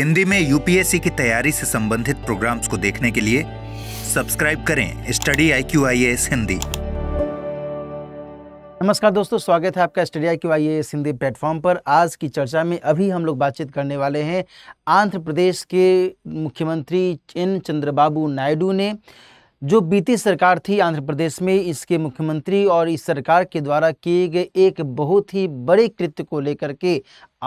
हिंदी में यूपीएससी की तैयारी से संबंधित प्रोग्राम्स को देखने के लिए सब्सक्राइब करें study I Q I S Hindi नमस्कार दोस्तों स्वागत है आपका study I Q I S Hindi platform पर आज की चर्चा में अभी हम लोग बातचीत करने वाले हैं आंध्र प्रदेश के मुख्यमंत्री एन चंद्रबाबू नायडू ने जो बीती सरकार थी आंध्र प्रदेश में इसके मुख्यमंत्री और इस सरकार के द्वारा किए गए एक बहुत ही बड़े कृत्य को लेकर के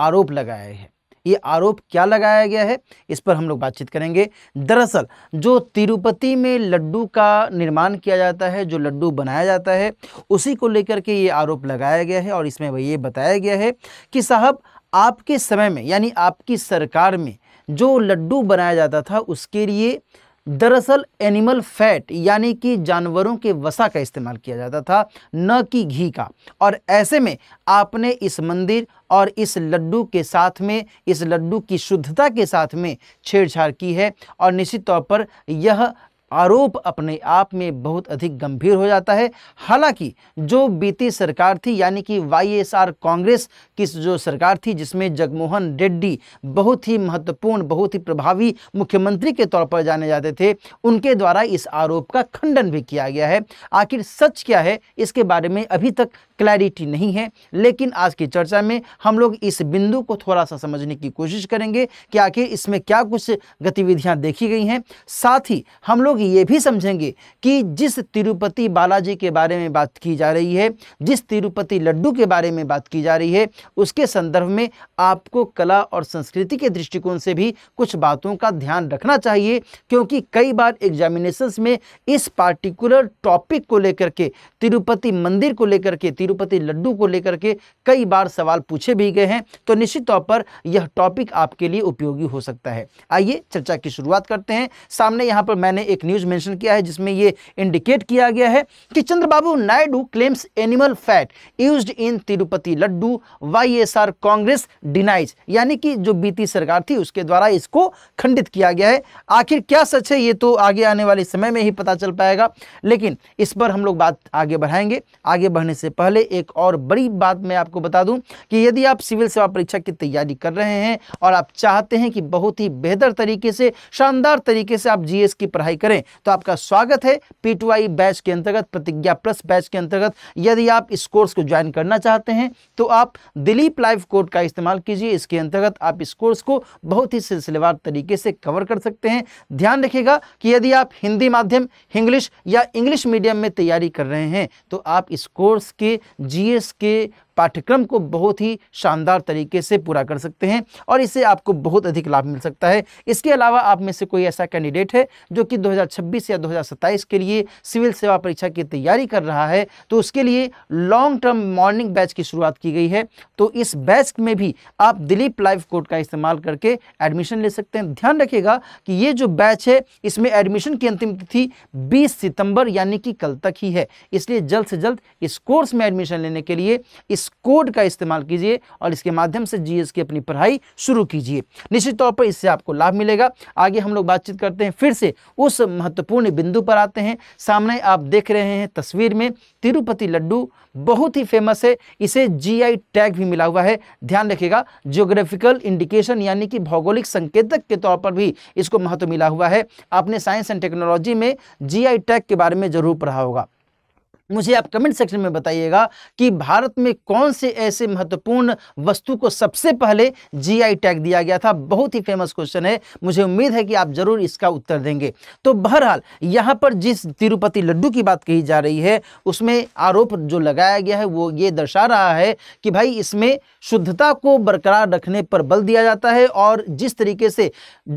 आरोप लगाए हैं ये आरोप क्या लगाया गया है इस पर हम लोग बातचीत करेंगे दरअसल जो तिरुपति में लड्डू का निर्माण किया जाता है जो लड्डू बनाया जाता है उसी को लेकर के ये आरोप लगाया गया है और इसमें वह ये बताया गया है कि साहब आपके समय में यानी आपकी सरकार में जो लड्डू बनाया जाता था उसके लिए दरअसल एनिमल फैट यानी कि जानवरों के वसा का इस्तेमाल किया जाता था न कि घी का और ऐसे में आपने इस मंदिर और इस लड्डू के साथ में इस लड्डू की शुद्धता के साथ में छेड़छाड़ की है और निश्चित तौर पर यह आरोप अपने आप में बहुत अधिक गंभीर हो जाता है हालांकि जो बीती सरकार थी यानी कि वाईएसआर कांग्रेस की जो सरकार थी जिसमें जगमोहन रेड्डी बहुत ही महत्वपूर्ण बहुत ही प्रभावी मुख्यमंत्री के तौर पर जाने जाते थे उनके द्वारा इस आरोप का खंडन भी किया गया है आखिर सच क्या है इसके बारे में अभी तक क्लैरिटी नहीं है लेकिन आज की चर्चा में हम लोग इस बिंदु को थोड़ा सा समझने की कोशिश करेंगे कि आखिर इसमें क्या कुछ गतिविधियां देखी गई हैं साथ ही हम लोग ये भी समझेंगे कि जिस तिरुपति बालाजी के बारे में बात की जा रही है जिस तिरुपति लड्डू के बारे में बात की जा रही है उसके संदर्भ में आपको कला और संस्कृति के दृष्टिकोण से भी कुछ बातों का ध्यान रखना चाहिए क्योंकि कई बार एग्जामिनेशंस में इस पार्टिकुलर टॉपिक को लेकर के तिरुपति मंदिर को लेकर के तिरु तिरुपति लड्डू को लेकर के कई बार सवाल पूछे भी गए हैं तो निश्चित तौर पर यह टॉपिक आपके लिए उपयोगी हो सकता है आइए चर्चा की शुरुआत करते हैं सामने यहां पर मैंने एक न्यूज़ मेंशन किया है जिसमें यह इंडिकेट किया गया है कि Chandrababu Naidu claims animal fat use in Tirupati laddu why Congress denies यानी कि जो बीती सरकार थी उसके द्वारा इसको खंडित किया गया है आखिर क्या सच है ये तो आगे आने वाले समय में ही पता चल पाएगा लेकिन इस पर हम लोग बात आगे बढ़ाएंगे आगे बढ़ने से पहले पहले एक और बड़ी बात मैं आपको बता दूं कि यदि आप सिविल सेवा परीक्षा की तैयारी कर रहे हैं और आप चाहते हैं कि बहुत ही बेहतर तरीके से शानदार तरीके से आप जीएस की पढ़ाई करें तो आपका स्वागत है पीटीवाई बैच के अंतर्गत प्रतिज्ञा प्लस बैच के अंतर्गत यदि आप इस कोर्स को ज्वाइन करना चाहते हैं तो आप दिलीप लाइफ कोड का इस्तेमाल कीजिए इसके अंतर्गत आप इस कोर्स को बहुत ही सिलसिलेवार तरीके से कवर कर सकते हैं ध्यान रखिएगा कि यदि आप हिंदी माध्यम इंग्लिश या इंग्लिश मीडियम में तैयारी कर रहे हैं तो आप इस कोर्स के जीएसके के पाठ्यक्रम को बहुत ही शानदार तरीके से पूरा कर सकते हैं और इससे आपको बहुत अधिक लाभ मिल सकता है इसके अलावा आप में से कोई ऐसा कैंडिडेट है जो कि 2026 या 2027 के लिए सिविल सेवा परीक्षा की तैयारी कर रहा है तो उसके लिए लॉन्ग टर्म मॉर्निंग बैच की शुरुआत की गई है तो इस बैच में भी आप दिलीप लाइफ कोड का इस्तेमाल करके एडमिशन ले सकते हैं ध्यान रखिएगा कि ये जो बैच है इसमें एडमिशन की अंतिम तिथि बीस सितंबर यानी कि कल तक ही है इसलिए जल्द से जल्द इस कोर्स में एडमिशन लेने के लिए इस इस कोड का इस्तेमाल कीजिए और इसके माध्यम से जीएस की अपनी पढ़ाई शुरू कीजिए निश्चित तौर पर इससे आपको लाभ मिलेगा आगे हम लोग बातचीत करते हैं फिर से उस महत्वपूर्ण बिंदु पर आते हैं सामने आप देख रहे हैं तस्वीर में तिरुपति लड्डू बहुत ही फेमस है इसे जीआई टैग भी मिला हुआ है ध्यान रखिएगा ज्योग्राफिकल इंडिकेशन यानी कि भौगोलिक संकेतक के तौर पर भी इसको महत्व मिला हुआ है आपने साइंस एंड टेक्नोलॉजी में जीआई टैग के बारे में जरूर पढ़ा होगा मुझे आप कमेंट सेक्शन में बताइएगा कि भारत में कौन से ऐसे महत्वपूर्ण वस्तु को सबसे पहले जीआई टैग दिया गया था बहुत ही फेमस क्वेश्चन है मुझे उम्मीद है कि आप जरूर इसका उत्तर देंगे तो बहरहाल यहाँ पर जिस तिरुपति लड्डू की बात कही जा रही है उसमें आरोप जो लगाया गया है वो ये दर्शा रहा है कि भाई इसमें शुद्धता को बरकरार रखने पर बल दिया जाता है और जिस तरीके से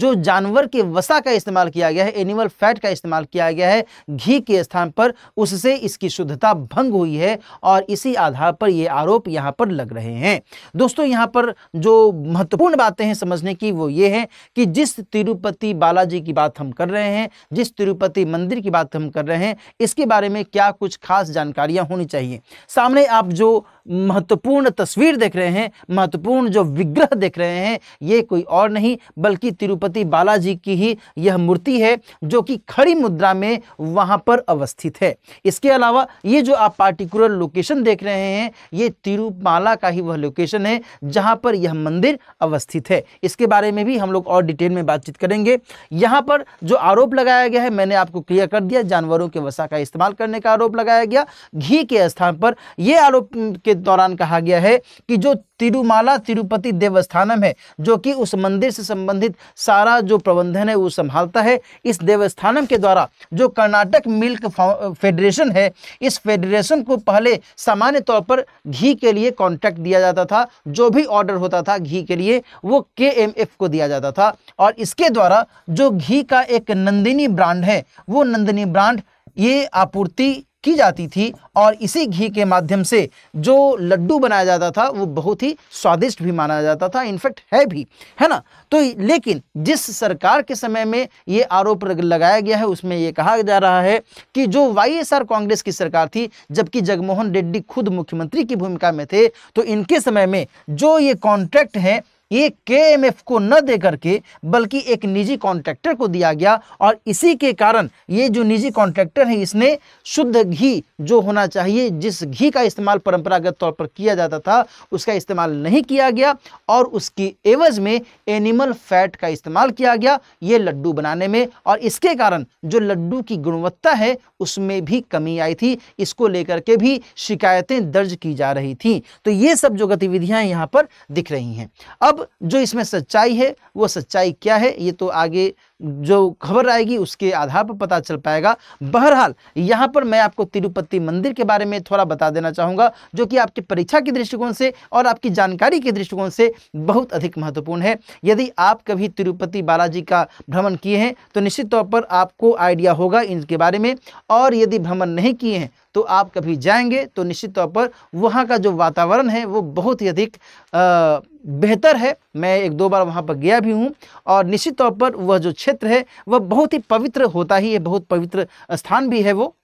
जो जानवर के वसा का इस्तेमाल किया गया है एनिमल फैट का इस्तेमाल किया गया है घी के स्थान पर उससे इसकी शुद्ध शुद्धता भंग हुई है और इसी आधार पर ये आरोप यहाँ पर लग रहे हैं दोस्तों यहाँ पर जो महत्वपूर्ण बातें हैं समझने की वो ये है कि जिस तिरुपति बालाजी की बात हम कर रहे हैं जिस तिरुपति मंदिर की बात हम कर रहे हैं इसके बारे में क्या कुछ खास जानकारियाँ होनी चाहिए सामने आप जो महत्वपूर्ण तस्वीर देख रहे हैं महत्वपूर्ण जो विग्रह देख रहे हैं ये कोई और नहीं बल्कि तिरुपति बालाजी की ही यह मूर्ति है जो कि खड़ी मुद्रा में वहाँ पर अवस्थित है इसके अलावा ये जो आप पार्टिकुलर लोकेशन देख रहे हैं ये तिरुमाला का ही वह लोकेशन है जहाँ पर यह मंदिर अवस्थित है इसके बारे में भी हम लोग और डिटेल में बातचीत करेंगे यहाँ पर जो आरोप लगाया गया है मैंने आपको क्लियर कर दिया जानवरों के वसा का इस्तेमाल करने का आरोप लगाया गया घी के स्थान पर यह आरोप के दौरान कहा गया है कि जो तिरुमाला तिरुपति देवस्थानम है जो कि उस मंदिर से संबंधित सारा जो प्रबंधन है वो संभालता है इस देवस्थानम के द्वारा जो कर्नाटक मिल्क फेडरेशन है इस फेडरेशन को पहले सामान्य तौर पर घी के लिए कॉन्ट्रैक्ट दिया जाता था जो भी ऑर्डर होता था घी के लिए वो के को दिया जाता था और इसके द्वारा जो घी का एक नंदिनी ब्रांड है वो नंदिनी ब्रांड ये आपूर्ति की जाती थी और इसी घी के माध्यम से जो लड्डू बनाया जाता था वो बहुत ही स्वादिष्ट भी माना जाता था इनफैक्ट है भी है ना तो लेकिन जिस सरकार के समय में ये आरोप लगाया गया है उसमें ये कहा जा रहा है कि जो वाई कांग्रेस की सरकार थी जबकि जगमोहन रेड्डी खुद मुख्यमंत्री की भूमिका में थे तो इनके समय में जो ये कॉन्ट्रैक्ट हैं ये केएमएफ को न दे करके बल्कि एक निजी कॉन्ट्रैक्टर को दिया गया और इसी के कारण ये जो निजी कॉन्ट्रैक्टर है इसने शुद्ध घी जो होना चाहिए जिस घी का इस्तेमाल परंपरागत तौर पर किया जाता था उसका इस्तेमाल नहीं किया गया और उसकी एवज में एनिमल फैट का इस्तेमाल किया गया ये लड्डू बनाने में और इसके कारण जो लड्डू की गुणवत्ता है उसमें भी कमी आई थी इसको लेकर के भी शिकायतें दर्ज की जा रही थी तो ये सब जो गतिविधियां यहाँ पर दिख रही हैं अब अब जो इसमें सच्चाई है वो सच्चाई क्या है ये तो आगे जो खबर आएगी उसके आधार पर पता चल पाएगा बहरहाल यहाँ पर मैं आपको तिरुपति मंदिर के बारे में थोड़ा बता देना चाहूँगा जो कि आपकी परीक्षा के दृष्टिकोण से और आपकी जानकारी के दृष्टिकोण से बहुत अधिक महत्वपूर्ण है यदि आप कभी तिरुपति बालाजी का भ्रमण किए हैं तो निश्चित तौर पर आपको आइडिया होगा इनके बारे में और यदि भ्रमण नहीं किए हैं तो आप कभी जाएंगे तो निश्चित तौर पर वहाँ का जो वातावरण है वो बहुत ही अधिक बेहतर है मैं एक दो बार वहाँ पर गया भी हूँ और निश्चित तौर पर वह जो क्षेत्र है वह बहुत ही पवित्र होता ही है बहुत पवित्र स्थान भी है वो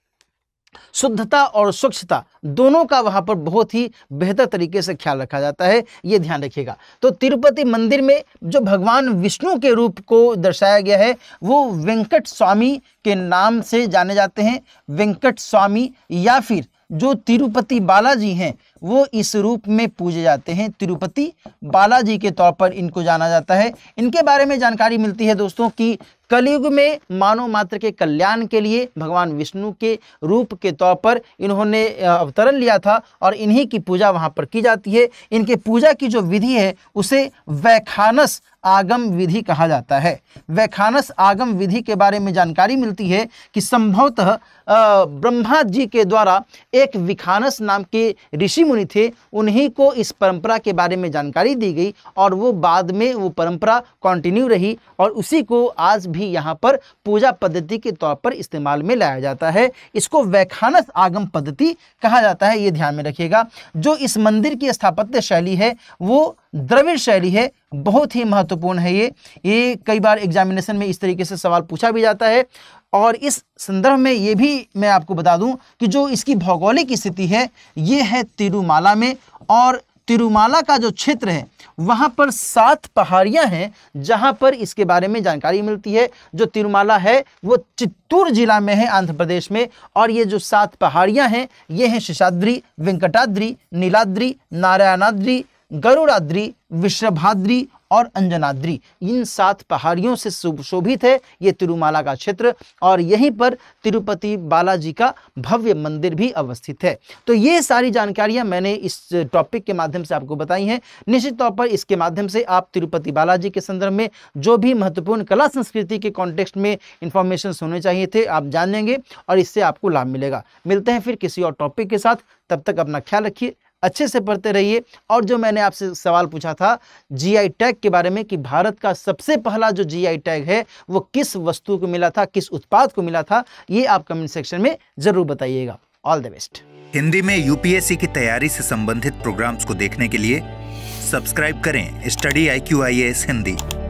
शुद्धता और स्वच्छता दोनों का वहाँ पर बहुत ही बेहतर तरीके से ख्याल रखा जाता है ये ध्यान रखिएगा तो तिरुपति मंदिर में जो भगवान विष्णु के रूप को दर्शाया गया है वो वेंकट स्वामी के नाम से जाने जाते हैं वेंकट स्वामी या फिर जो तिरुपति बालाजी हैं वो इस रूप में पूजे जाते हैं तिरुपति बालाजी के तौर पर इनको जाना जाता है इनके बारे में जानकारी मिलती है दोस्तों कि कलयुग में मानव मात्र के कल्याण के लिए भगवान विष्णु के रूप के तौर पर इन्होंने अवतरण लिया था और इन्हीं की पूजा वहाँ पर की जाती है इनके पूजा की जो विधि है उसे वैखानस आगम विधि कहा जाता है वैखानस आगम विधि के बारे में जानकारी मिलती है कि संभवतः ब्रह्मा जी के द्वारा एक विखानस नाम के ऋषि मुनि थे उन्हीं को इस परंपरा के बारे में जानकारी दी गई और वो बाद में वो परंपरा कंटिन्यू रही और उसी को आज भी यहाँ पर पूजा पद्धति के तौर पर इस्तेमाल में लाया जाता है इसको वैखानस आगम पद्धति कहा जाता है ये ध्यान में रखिएगा जो इस मंदिर की स्थापत्य शैली है वो द्रविड़ शैली है बहुत ही महत्वपूर्ण है ये ये कई बार एग्जामिनेशन में इस तरीके से सवाल पूछा भी जाता है और इस संदर्भ में ये भी मैं आपको बता दूं कि जो इसकी भौगोलिक स्थिति है ये है तिरुमाला में और तिरुमाला का जो क्षेत्र है वहाँ पर सात पहाड़ियाँ हैं जहाँ पर इसके बारे में जानकारी मिलती है जो तिरुमाला है वो चित्तूर जिला में है आंध्र प्रदेश में और ये जो सात पहाड़ियाँ हैं ये हैं शिशाद्री वेंकटाद्री नीलाद्री नारायणाद्री गरुड़ाद्री विश्वभाद्री और अंजनाद्री इन सात पहाड़ियों से शोभित है ये तिरुमाला का क्षेत्र और यहीं पर तिरुपति बालाजी का भव्य मंदिर भी अवस्थित है तो ये सारी जानकारियां मैंने इस टॉपिक के माध्यम से आपको बताई हैं निश्चित तौर पर इसके माध्यम से आप तिरुपति बालाजी के संदर्भ में जो भी महत्वपूर्ण कला संस्कृति के कॉन्टेक्स्ट में इंफॉर्मेशन होने चाहिए थे आप जानेंगे और इससे आपको लाभ मिलेगा मिलते हैं फिर किसी और टॉपिक के साथ तब तक अपना ख्याल रखिए अच्छे से पढ़ते रहिए और जो मैंने आपसे सवाल पूछा था जीआई टैग के बारे में कि भारत का सबसे पहला जो जीआई टैग है वो किस वस्तु को मिला था किस उत्पाद को मिला था ये आप कमेंट सेक्शन में ज़रूर बताइएगा ऑल द बेस्ट हिंदी में यूपीएससी की तैयारी से संबंधित प्रोग्राम्स को देखने के लिए सब्सक्राइब करें study I Q I S Hindi